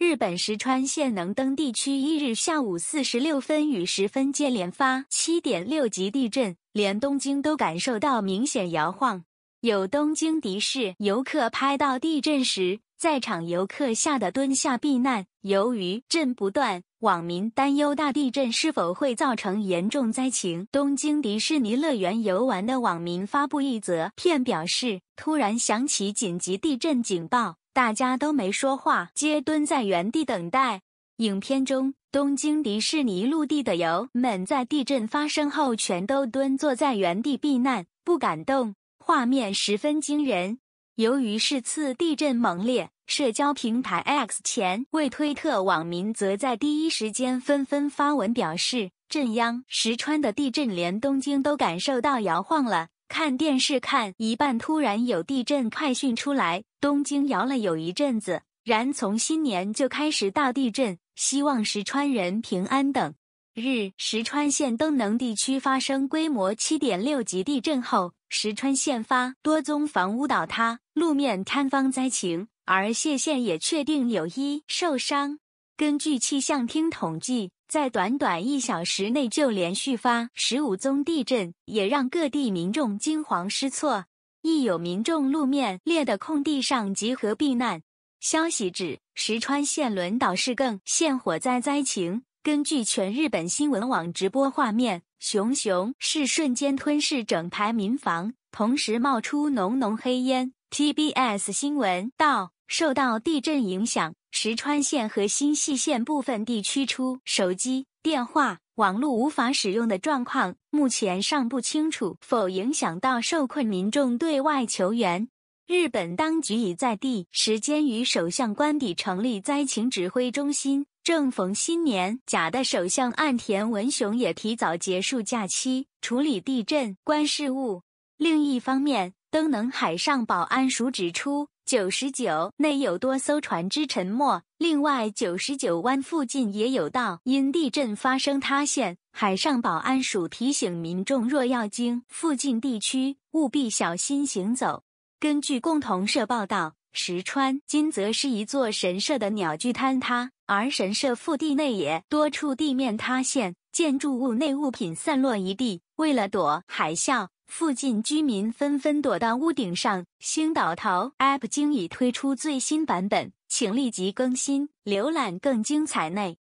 日本石川县能登地区一日下午四时六分与十分接连发七点六级地震，连东京都感受到明显摇晃。有东京迪士游客拍到地震时，在场游客吓得蹲下避难。由于震不断，网民担忧大地震是否会造成严重灾情。东京迪士尼乐园游玩的网民发布一则片表示，突然响起紧急地震警报。大家都没说话，皆蹲在原地等待。影片中，东京迪士尼陆地的游们在地震发生后，全都蹲坐在原地避难，不敢动，画面十分惊人。由于是次地震猛烈，社交平台 X 前未推特网民则在第一时间纷纷发文表示，震央石川的地震连东京都感受到摇晃了。看电视看一半，突然有地震快讯出来，东京摇了有一阵子。然从新年就开始大地震，希望石川人平安等。日石川县登能地区发生规模七点六级地震后，石川县发多宗房屋倒塌、路面塌方灾情，而谢县也确定有一受伤。根据气象厅统计。在短短一小时内就连续发十五宗地震，也让各地民众惊慌失措。亦有民众路面裂的空地上集合避难。消息指，石川县轮岛市更现火灾灾情。根据全日本新闻网直播画面，熊熊是瞬间吞噬整排民房，同时冒出浓浓黑烟。TBS 新闻道，受到地震影响。石川县和新细县部分地区出手机、电话、网络无法使用的状况，目前尚不清楚否影响到受困民众对外求援。日本当局已在第时间与首相官邸成立灾情指挥中心。正逢新年假的首相岸田文雄也提早结束假期，处理地震关事务。另一方面。登能海上保安署指出，九十九内有多艘船只沉没，另外九十九湾附近也有道因地震发生塌陷。海上保安署提醒民众，若要经附近地区，务必小心行走。根据共同社报道，石川金泽是一座神社的鸟居坍塌，而神社腹地内也多处地面塌陷，建筑物内物品散落一地。为了躲海啸。附近居民纷纷躲到屋顶上，星岛淘 App 经已推出最新版本，请立即更新，浏览更精彩内